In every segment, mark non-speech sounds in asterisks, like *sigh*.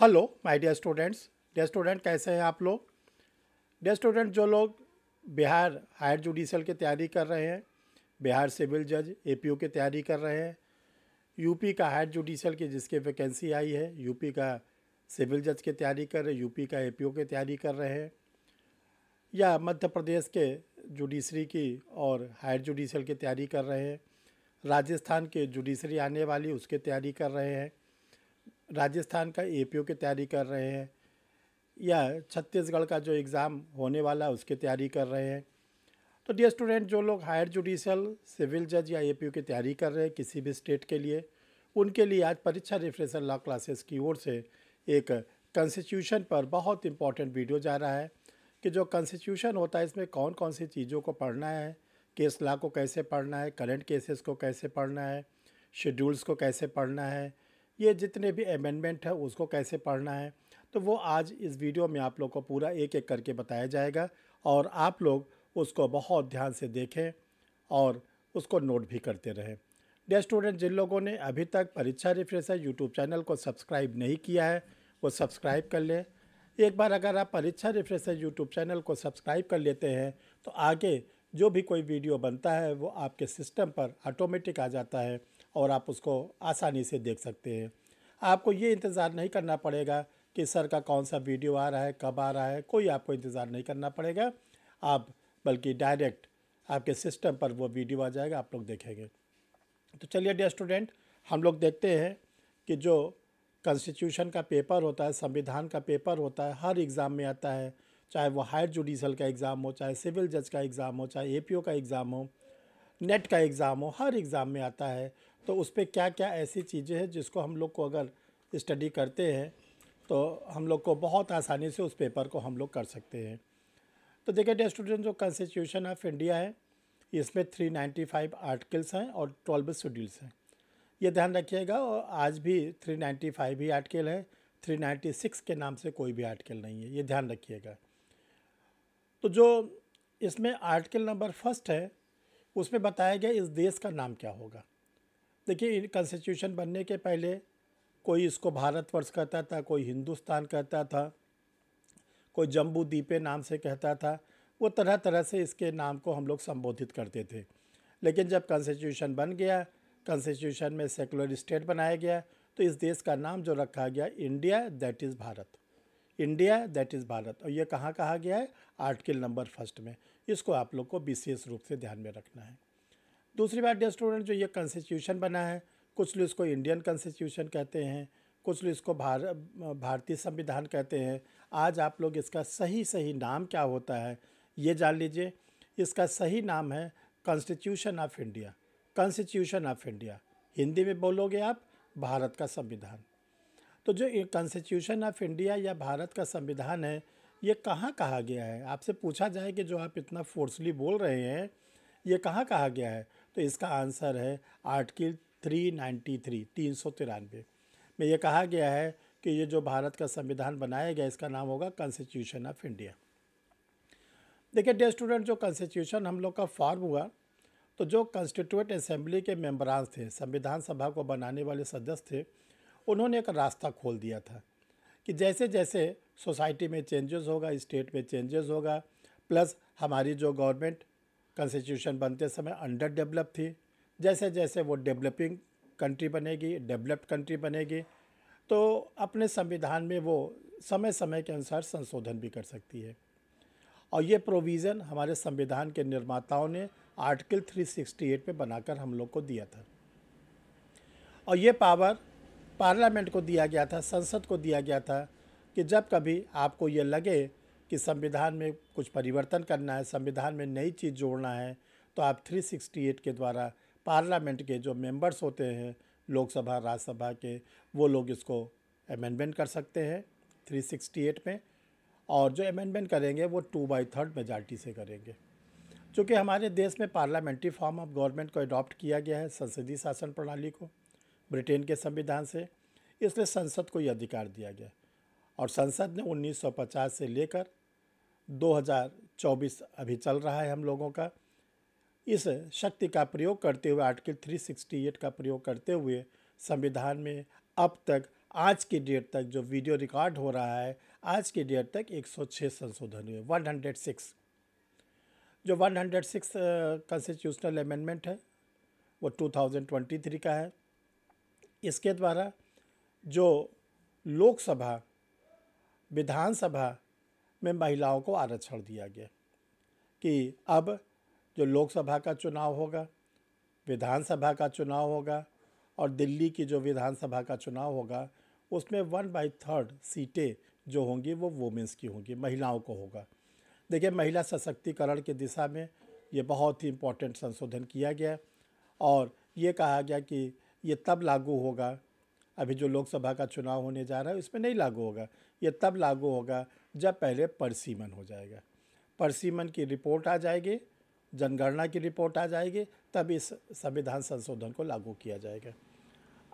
hello my dear students dear student कैसे हैं आप लोग डियर स्टूडेंट जो लोग बिहार हायर जुडिशल की तैयारी कर रहे हैं बिहार सिविल जज एपीओ की तैयारी कर रहे हैं यूपी का हायर जुडिशल की जिसके वैकेंसी आई है यूपी का सिविल जज की तैयारी कर रहे यूपी का एपीओ की तैयारी कर रहे हैं या मध्य प्रदेश के जुडिशरी की और हायर जुडिशल की तैयारी कर रहे हैं राजस्थान के जुडिशरी आने वाली उसकी तैयारी कर रहे हैं राजस्थान का ए की तैयारी कर रहे हैं या छत्तीसगढ़ का जो एग्ज़ाम होने वाला है उसकी तैयारी कर रहे हैं तो डियर स्टूडेंट जो लोग हायर जुडिशल सिविल जज या ए की तैयारी कर रहे हैं किसी भी स्टेट के लिए उनके लिए आज परीक्षा रिफ्रेशर लॉ क्लासेस की ओर से एक कंस्टिट्यूशन पर बहुत इंपॉर्टेंट वीडियो जा रहा है कि जो कंस्टिट्यूशन होता है इसमें कौन कौन सी चीज़ों को पढ़ना है केस लॉ को कैसे पढ़ना है करंट केसेस को कैसे पढ़ना है शेड्यूल्स को कैसे पढ़ना है ये जितने भी अमेंडमेंट है उसको कैसे पढ़ना है तो वो आज इस वीडियो में आप लोग को पूरा एक एक करके बताया जाएगा और आप लोग उसको बहुत ध्यान से देखें और उसको नोट भी करते रहें डे स्टूडेंट जिन लोगों ने अभी तक परीक्षा रिफ्रेशर यूट्यूब चैनल को सब्सक्राइब नहीं किया है वो सब्सक्राइब कर लें एक बार अगर आप परीक्षा रिफ्रेशर यूट्यूब चैनल को सब्सक्राइब कर लेते हैं तो आगे जो भी कोई वीडियो बनता है वो आपके सिस्टम पर ऑटोमेटिक आ जाता है और आप उसको आसानी से देख सकते हैं आपको ये इंतज़ार नहीं करना पड़ेगा कि सर का कौन सा वीडियो आ रहा है कब आ रहा है कोई आपको इंतज़ार नहीं करना पड़ेगा आप बल्कि डायरेक्ट आपके सिस्टम पर वो वीडियो आ जाएगा आप लोग देखेंगे तो चलिए डे स्टूडेंट हम लोग देखते हैं कि जो कॉन्स्टिट्यूशन का पेपर होता है संविधान का पेपर होता है हर एग्ज़ाम में आता है चाहे वो हायर जुडिशल का एग्ज़ाम हो चाहे सिविल जज का एग्ज़ाम हो चाहे एपीओ का एग्ज़ाम हो नेट का एग्ज़ाम हो हर एग्ज़ाम में आता है तो उस पर क्या क्या ऐसी चीज़ें हैं जिसको हम लोग को अगर स्टडी करते हैं तो हम लोग को बहुत आसानी से उस पेपर को हम लोग कर सकते हैं तो देखिए डे स्टूडेंट जो कॉन्स्टिट्यूशन ऑफ इंडिया है इसमें 395 आर्टिकल्स हैं और 12 शेड्यूल्स हैं ये ध्यान रखिएगा और आज भी 395 ही आर्टिकल है 396 के नाम से कोई भी आर्टिकल नहीं है ये ध्यान रखिएगा तो जो इसमें आर्टिकल नंबर फर्स्ट है उसमें बताया गया इस देश का नाम क्या होगा देखिए कॉन्स्टिट्यूशन बनने के पहले कोई इसको भारतवर्ष कहता था कोई हिंदुस्तान कहता था कोई जम्बू दीपे नाम से कहता था वो तरह तरह से इसके नाम को हम लोग संबोधित करते थे लेकिन जब कॉन्स्टिट्यूशन बन गया कॉन्स्टिट्यूशन में सेकुलर स्टेट बनाया गया तो इस देश का नाम जो रखा गया India that is Bharat India that is Bharat और ये कहाँ कहा गया है आर्टिकल नंबर फर्स्ट में इसको आप लोग को विशेष रूप से ध्यान में रखना है दूसरी बात डेयर स्टूडेंट जो ये कॉन्स्टिट्यूशन बना है कुछ लोग इसको इंडियन कॉन्स्टिट्यूशन कहते हैं कुछ लोग इसको भार भारतीय संविधान कहते हैं आज आप लोग इसका सही सही नाम क्या होता है ये जान लीजिए इसका सही नाम है constitution of India constitution of India Hindi में बोलोगे आप भारत का संविधान तो जो कॉन्स्टिट्यूशन ऑफ इंडिया या भारत का संविधान है ये कहाँ कहा गया है आपसे पूछा जाए कि जो आप इतना फोर्सली बोल रहे हैं ये कहाँ कहा गया है तो इसका आंसर है आर्टिकल थ्री नाइन्टी थ्री तीन सौ तिरानवे में ये कहा गया है कि ये जो भारत का संविधान बनाया गया इसका नाम होगा कॉन्स्टिट्यूशन ऑफ इंडिया देखिए डे स्टूडेंट जो कॉन्स्टिट्यूशन हम लोग का फॉर्म हुआ तो जो कॉन्स्टिट्यूट असेंबली के मेम्बरान थे संविधान सभा को बनाने वाले सदस्य थे उन्होंने एक रास्ता खोल दिया था कि जैसे जैसे सोसाइटी में चेंजेस होगा स्टेट में चेंजेस होगा प्लस हमारी जो गवर्नमेंट कंस्टिट्यूशन बनते समय अंडर डेवलप थी जैसे जैसे वो डेवलपिंग कंट्री बनेगी डेवलप्ड कंट्री बनेगी तो अपने संविधान में वो समय समय के अनुसार संशोधन भी कर सकती है और ये प्रोविज़न हमारे संविधान के निर्माताओं ने आर्टिकल 368 में बनाकर हम लोग को दिया था और ये पावर पार्लियामेंट को दिया गया था संसद को दिया गया था कि जब कभी आपको ये लगे कि संविधान में कुछ परिवर्तन करना है संविधान में नई चीज़ जोड़ना है तो आप 368 के द्वारा पार्लियामेंट के जो मेंबर्स होते हैं लोकसभा राज्यसभा के वो लोग इसको अमेंडमेंट कर सकते हैं 368 में और जो अमेंडमेंट करेंगे वो टू बाई थर्ड मेजार्टी से करेंगे चूँकि हमारे देश में पार्लियामेंट्री फॉर्म ऑफ गवर्नमेंट को अडॉप्ट किया गया है संसदीय शासन प्रणाली को ब्रिटेन के संविधान से इसलिए संसद को यह अधिकार दिया गया और संसद ने 1950 से लेकर 2024 अभी चल रहा है हम लोगों का इस शक्ति का प्रयोग करते हुए आर्टिकल 368 का प्रयोग करते हुए संविधान में अब तक आज की डेट तक जो वीडियो रिकॉर्ड हो रहा है आज की डेट तक 106 संशोधन हुए 106 जो 106 कॉन्स्टिट्यूशनल अमेंडमेंट है वो 2023 का है इसके द्वारा जो लोकसभा विधानसभा में महिलाओं को आरक्षण दिया गया कि अब जो लोकसभा का चुनाव होगा विधानसभा का चुनाव होगा और दिल्ली की जो विधानसभा का चुनाव होगा उसमें वन बाई थर्ड सीटें जो होंगी वो वुमेंस की होंगी महिलाओं को होगा देखिए महिला सशक्तिकरण की दिशा में ये बहुत ही इम्पोर्टेंट संशोधन किया गया और ये कहा गया कि ये तब लागू होगा अभी जो लोकसभा का चुनाव होने जा रहा है उसमें नहीं लागू होगा ये तब लागू होगा जब पहले परसीमन हो जाएगा परसीमन की रिपोर्ट आ जाएगी जनगणना की रिपोर्ट आ जाएगी तब इस संविधान संशोधन को लागू किया जाएगा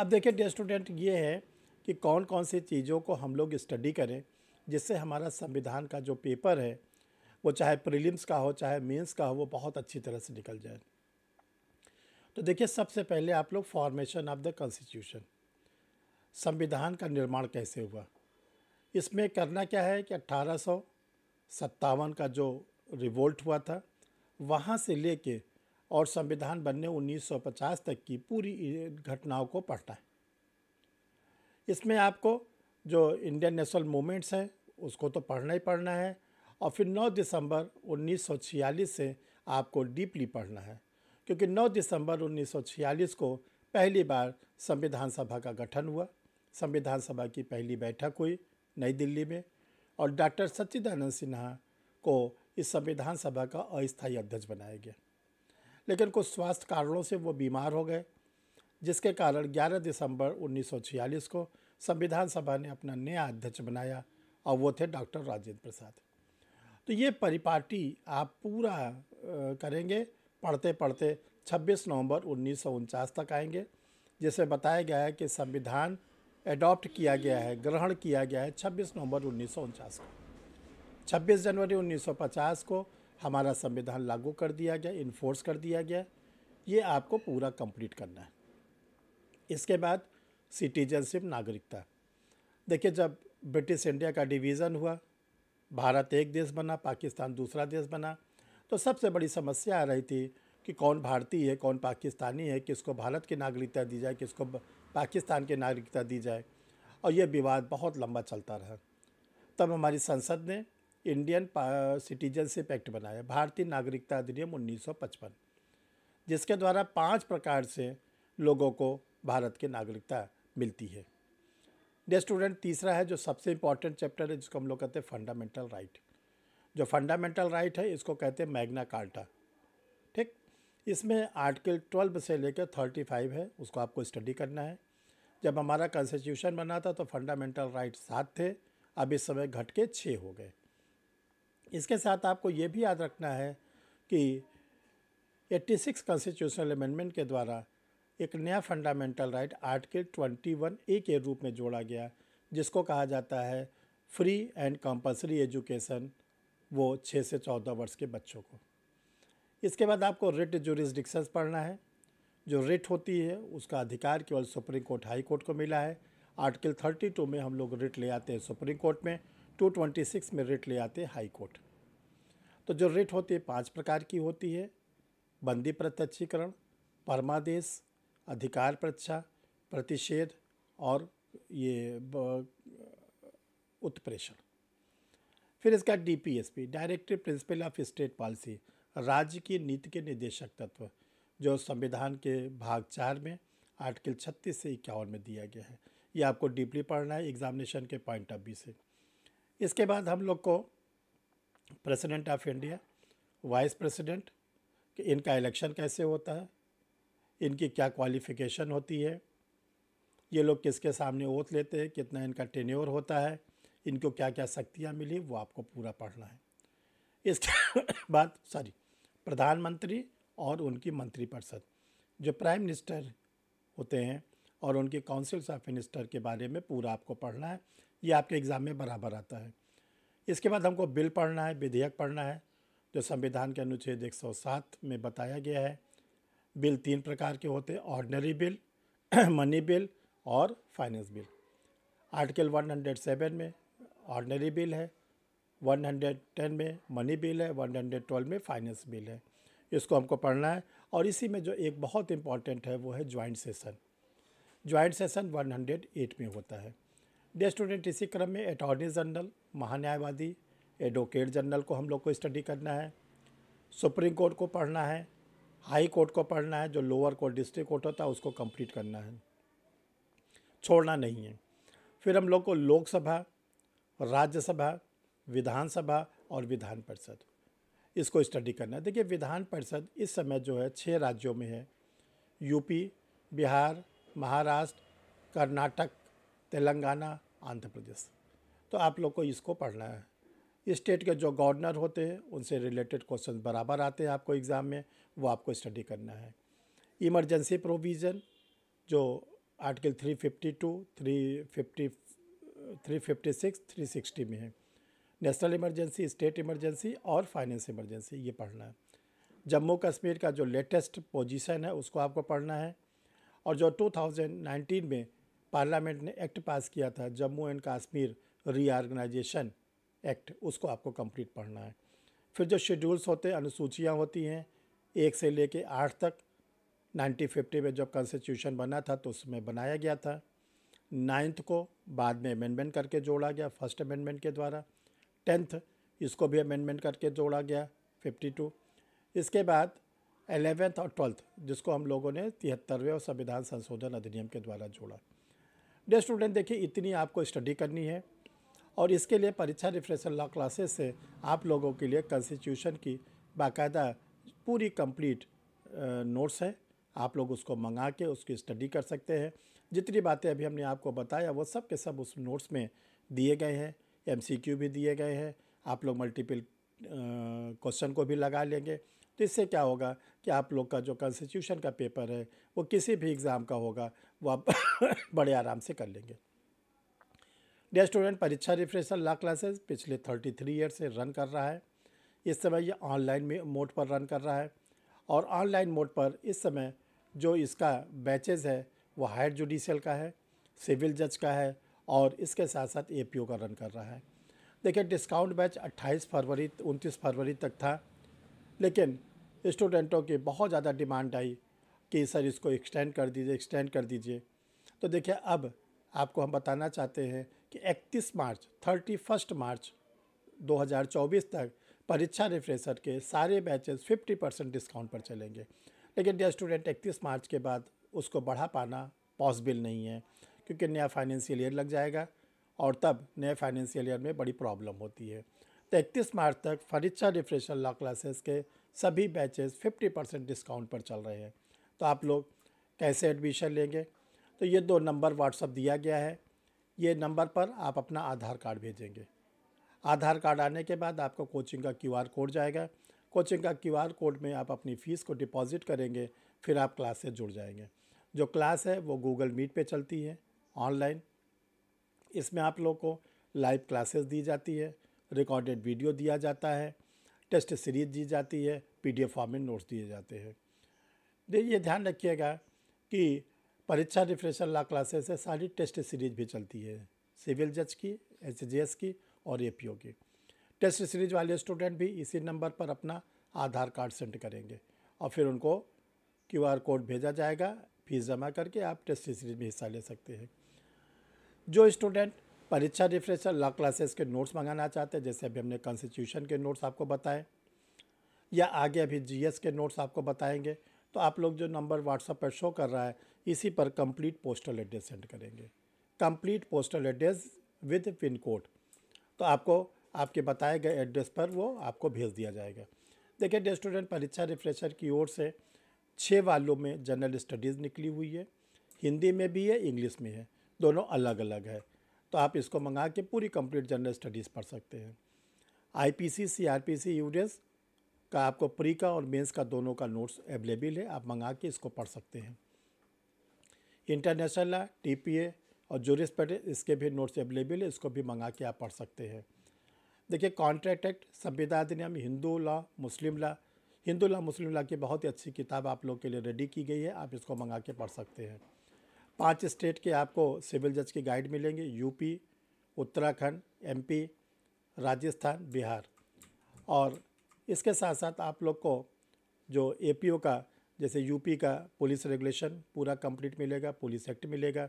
अब देखिए डे स्टूडेंट ये है कि कौन कौन सी चीज़ों को हम लोग स्टडी करें जिससे हमारा संविधान का जो पेपर है वो चाहे प्रीलिम्स का हो चाहे मेंस का हो वो बहुत अच्छी तरह से निकल जाए तो देखिए सबसे पहले आप लोग फॉर्मेशन ऑफ द कॉन्स्टिट्यूशन संविधान का निर्माण कैसे हुआ इसमें करना क्या है कि अट्ठारह का जो रिवोल्ट हुआ था वहाँ से लेके और संविधान बनने 1950 तक की पूरी घटनाओं को पढ़ना है इसमें आपको जो इंडियन नेशनल मूवमेंट्स हैं उसको तो पढ़ना ही पढ़ना है और फिर 9 दिसंबर 1946 से आपको डीपली पढ़ना है क्योंकि 9 दिसंबर 1946 को पहली बार संविधान सभा का गठन हुआ संविधान सभा की पहली बैठक हुई नई दिल्ली में और डॉक्टर सच्चिदानंद सिन्हा को इस संविधान सभा का अस्थायी अध्यक्ष बनाया गया लेकिन कुछ स्वास्थ्य कारणों से वो बीमार हो गए जिसके कारण 11 दिसंबर 1946 को संविधान सभा ने अपना नया अध्यक्ष बनाया और वो थे डॉक्टर राजेंद्र प्रसाद तो ये परिपाटी आप पूरा करेंगे पढ़ते पढ़ते 26 नवंबर उन्नीस तक आएंगे जिसे बताया गया है कि संविधान एडॉप्ट किया गया है ग्रहण किया गया है 26 नवंबर उन्नीस को 26 जनवरी 1950 को हमारा संविधान लागू कर दिया गया इन्फोर्स कर दिया गया ये आपको पूरा कंप्लीट करना है इसके बाद सिटीजनशिप नागरिकता देखिए जब ब्रिटिश इंडिया का डिवीज़न हुआ भारत एक देश बना पाकिस्तान दूसरा देश बना तो सबसे बड़ी समस्या आ रही थी कि कौन भारतीय है कौन पाकिस्तानी है किसको भारत की नागरिकता दी जाए किसको पाकिस्तान की नागरिकता दी जाए और यह विवाद बहुत लंबा चलता रहा तब हमारी संसद ने इंडियन सिटीजनशिप एक्ट बनाया भारतीय नागरिकता अधिनियम 1955 जिसके द्वारा पांच प्रकार से लोगों को भारत की नागरिकता मिलती है डे स्टूडेंट तीसरा है जो सबसे इम्पॉर्टेंट चैप्टर है जिसको हम लोग कहते हैं फंडामेंटल राइट जो फंडामेंटल राइट है इसको कहते हैं मैग्ना कार्टा ठीक इसमें आर्टिकल ट्वेल्व से लेकर थर्टी फाइव है उसको आपको स्टडी करना है जब हमारा कॉन्स्टिट्यूशन बना था तो फंडामेंटल राइट सात थे अब इस समय घट के छः हो गए इसके साथ आपको ये भी याद रखना है कि 86 कॉन्स्टिट्यूशनल अमेंडमेंट के द्वारा एक नया fundamental right article twenty one A के रूप में जोड़ा गया जिसको कहा जाता है फ्री एंड कंपलसरी एजुकेशन वो छः से चौदह वर्ष के बच्चों को इसके बाद आपको रिट जुरिस्डिक्शंस पढ़ना है जो रिट होती है उसका अधिकार केवल सुप्रीम कोर्ट हाई कोर्ट को मिला है आर्टिकल 32 में हम लोग रिट ले आते हैं सुप्रीम कोर्ट में 226 में रिट ले आते हैं हाई कोर्ट तो जो रिट होती है पांच प्रकार की होती है बंदी प्रत्यक्षीकरण परमादेश अधिकार प्रच्छा प्रतिषेध और ये उत्प्रेषण फिर इसका पी directive principle of state policy राज्य की नीति के निदेशक तत्व जो संविधान के भाग चार में आर्टिकल छत्तीस से इक्यावन में दिया गया है ये आपको डीपली पढ़ना है एग्जामिनेशन के पॉइंट ऑफ व्यू से इसके बाद हम लोग को president of India vice president कि इनका इलेक्शन कैसे होता है इनकी क्या क्वालिफ़िकेशन होती है ये लोग किसके सामने वोट लेते हैं कितना इनका टेन्योर होता है इनको क्या क्या शक्तियाँ मिली वो आपको पूरा पढ़ना है इसके *coughs* बाद सॉरी प्रधानमंत्री और उनकी मंत्रिपरिषद जो प्राइम मिनिस्टर होते हैं और उनके काउंसिल्स ऑफ मिनिस्टर के बारे में पूरा आपको पढ़ना है ये आपके एग्ज़ाम में बराबर आता है इसके बाद हमको बिल पढ़ना है विधेयक पढ़ना है जो संविधान के अनुच्छेद 107 में बताया गया है बिल तीन प्रकार के होते हैं ऑर्डनरी बिल *clears throat* मनी बिल और फाइनेंस बिल आर्टिकल 107 में ऑर्डनरी बिल है 110 में मनी बिल है 112 में फाइनेंस बिल है इसको हमको पढ़ना है और इसी में जो एक बहुत इम्पॉर्टेंट है वो है ज्वाइंट सेशन ज्वाइंट सेशन 108 में होता है डे स्टूडेंट इसी क्रम में अटॉर्नी जनरल महान्यायवादी एडवोकेट जनरल को हम लोग को स्टडी करना है सुप्रीम कोर्ट को पढ़ना है हाई कोर्ट को पढ़ना है जो लोअर कोर्ट डिस्ट्रिक्ट कोर्ट होता है उसको कंप्लीट करना है छोड़ना नहीं है फिर हम लोग को लोकसभा राज्यसभा विधानसभा और विधान परिषद इसको स्टडी करना है देखिए विधान परिषद इस समय जो है छः राज्यों में है यूपी बिहार महाराष्ट्र कर्नाटक तेलंगाना आंध्र प्रदेश तो आप लोग को इसको पढ़ना है स्टेट के जो गवर्नर होते हैं उनसे रिलेटेड क्वेश्चन बराबर आते हैं आपको एग्ज़ाम में वो आपको स्टडी करना है इमरजेंसी प्रोविज़न जो आर्टिकल 352, 350, 356, 360 में है नेशनल इमरजेंसी स्टेट इमरजेंसी और फाइनेंस इमरजेंसी ये पढ़ना है जम्मू कश्मीर का जो लेटेस्ट पोजीशन है उसको आपको पढ़ना है और जो 2019 में पार्लियामेंट ने एक्ट पास किया था Jammu and Kashmir reorganisation act उसको आपको कंप्लीट पढ़ना है फिर जो शेड्यूल्स होते हैं अनुसूचियाँ होती हैं एक से लेके आठ तक 1950 में जब कॉन्स्टिट्यूशन बना था तो उसमें बनाया गया था नाइन्थ को बाद में अमेंडमेंट करके जोड़ा गया फर्स्ट अमेंडमेंट के द्वारा टेंथ इसको भी अमेंडमेंट करके जोड़ा गया फिफ्टी टू इसके बाद एलेवेंथ और ट्वेल्थ जिसको हम लोगों ने तिहत्तरवें और संविधान संशोधन अधिनियम के द्वारा जोड़ा डे स्टूडेंट देखिए इतनी आपको स्टडी करनी है और इसके लिए परीक्षा रिफ्रेशर लॉ क्लासेस से आप लोगों के लिए कॉन्स्टिट्यूशन की बाकायदा पूरी कंप्लीट नोट्स है आप लोग उसको मंगा के उसकी स्टडी कर सकते हैं जितनी बातें अभी हमने आपको बताया वो सब के सब उस नोट्स में दिए गए हैं एम भी दिए गए हैं आप लोग मल्टीपल क्वेश्चन को भी लगा लेंगे तो इससे क्या होगा कि आप लोग का जो कॉन्स्टिट्यूशन का पेपर है वो किसी भी एग्ज़ाम का होगा वो आप *laughs* बड़े आराम से कर लेंगे dear student Pariksha refresher law classes पिछले 33 ईयर से रन कर रहा है इस समय ये ऑनलाइन मोड पर रन कर रहा है और ऑनलाइन मोड पर इस समय जो इसका बैचेज़ है वो हायर जुडिशल का है सिविल जज का है और इसके साथ साथ ए का रन कर रहा है देखिए डिस्काउंट बैच 28 फरवरी 29 फरवरी तक था लेकिन स्टूडेंटों की बहुत ज़्यादा डिमांड आई कि सर इसको एक्सटेंड कर दीजिए एक्सटेंड कर दीजिए तो देखिए अब आपको हम बताना चाहते हैं कि 31 मार्च 31 मार्च 2024 तक परीक्षा रिफ्रेशर के सारे बैचेस 50 परसेंट डिस्काउंट पर चलेंगे लेकिन स्टूडेंट 31 मार्च के बाद उसको बढ़ा पाना पॉसिबल नहीं है क्योंकि नया फाइनेंशियल ईयर लग जाएगा और तब नए फाइनेंशियल ईयर में बड़ी प्रॉब्लम होती है तो इकतीस मार्च तक फरीक्षा रिफ्रेशर लॉ क्लासेस के सभी बैचेस 50 परसेंट डिस्काउंट पर चल रहे हैं तो आप लोग कैसे एडमिशन लेंगे तो ये दो नंबर व्हाट्सअप दिया गया है ये नंबर पर आप अपना आधार कार्ड भेजेंगे आधार कार्ड आने के बाद आपको कोचिंग का क्यूआर कोड जाएगा कोचिंग का क्यूआर कोड में आप अपनी फ़ीस को डिपॉज़िट करेंगे फिर आप क्लास से जुड़ जाएंगे जो क्लास है वो गूगल मीट पे चलती है ऑनलाइन इसमें आप लोगों को लाइव क्लासेस दी जाती है रिकॉर्डेड वीडियो दिया जाता है टेस्ट सीरीज दी जाती है पीडीएफ फॉर्म में नोट्स दिए जाते हैं ये ध्यान रखिएगा कि परीक्षा रिफ्रेशर ला क्लासेस है सारी टेस्ट सीरीज भी चलती है सिविल जज की एच की और ए की टेस्ट सीरीज वाले स्टूडेंट भी इसी नंबर पर अपना आधार कार्ड सेंड करेंगे और फिर उनको क्यूआर कोड भेजा जाएगा फीस जमा करके आप टेस्ट सीरीज में हिस्सा ले सकते हैं जो student Pariksha refresher law classes के नोट्स मंगाना चाहते हैं जैसे अभी हमने कॉन्स्टिट्यूशन के नोट्स आपको बताए या आगे अभी जीएस के नोट्स आपको बताएंगे तो आप लोग जो नंबर व्हाट्सअप पर शो कर रहा है इसी पर कंप्लीट पोस्टल एड्रेस सेंड करेंगे complete postal address with pin code तो आपको आपके बताए गए एड्रेस पर वो आपको भेज दिया जाएगा देखिए डे स्टूडेंट परीक्षा रिफ्रेशर की ओर से छः वालों में जनरल स्टडीज़ निकली हुई है हिंदी में भी है इंग्लिश में है दोनों अलग अलग है तो आप इसको मंगा के पूरी कंप्लीट जनरल स्टडीज़ पढ़ सकते हैं आईपीसी सीआरपीसी यूडीएस का आपको प्री का और मेंस का दोनों का नोट्स अवेलेबल है आप मंगा के इसको पढ़ सकते हैं इंटरनेशनल पी टीपीए और जूरिस पेट इसके भी नोट्स अवेलेबल है इसको भी मंगा के आप पढ़ सकते हैं देखिए कॉन्ट्रैक्ट एक्ट संविदा अधिनियम Hindu law Muslim law Hindu law Muslim law की बहुत ही अच्छी किताब आप लोग के लिए रेडी की गई है आप इसको मंगा के पढ़ सकते हैं पांच स्टेट के आपको सिविल जज के गाइड मिलेंगे यूपी उत्तराखंड एमपी राजस्थान बिहार और इसके साथ साथ आप लोग को जो एपीओ का जैसे यूपी का पुलिस रेगुलेशन पूरा कंप्लीट मिलेगा पुलिस एक्ट मिलेगा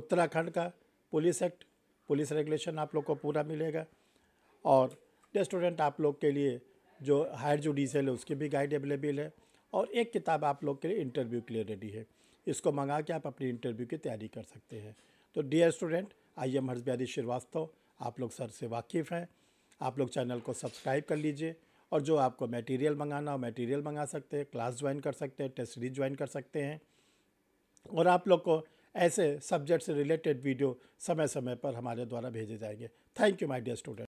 उत्तराखंड का पुलिस एक्ट पुलिस रेगुलेशन आप लोग को पूरा मिलेगा और रेस्टोरेंट आप लोग के लिए जो हायर जुडिशल है उसकी भी गाइड अवेलेबल है और एक किताब आप लोग के लिए इंटरव्यू के लिए रेडी है इसको मंगा के आप अपनी इंटरव्यू की तैयारी कर सकते हैं तो dear student I am Harsh Bihari Shrivastava आप लोग सर से वाकिफ़ हैं आप लोग चैनल को सब्सक्राइब कर लीजिए और जो आपको मटेरियल मंगाना हो मटेरियल मंगा सकते हैं क्लास ज्वाइन कर सकते हैं टेस्ट सीरीज ज्वाइन कर सकते हैं और आप लोग को ऐसे सब्जेक्ट से रिलेटेड वीडियो समय समय पर हमारे द्वारा भेजे जाएंगे thank you my dear student